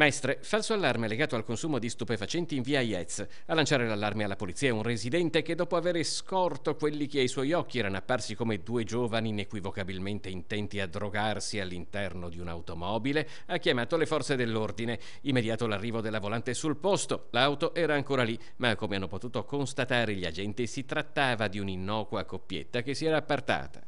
Maestre, falso allarme legato al consumo di stupefacenti in via Iez. A lanciare l'allarme alla polizia è un residente che dopo aver scorto quelli che ai suoi occhi erano apparsi come due giovani inequivocabilmente intenti a drogarsi all'interno di un'automobile, ha chiamato le forze dell'ordine. Immediato l'arrivo della volante sul posto, l'auto era ancora lì, ma come hanno potuto constatare gli agenti si trattava di un'innocua coppietta che si era appartata.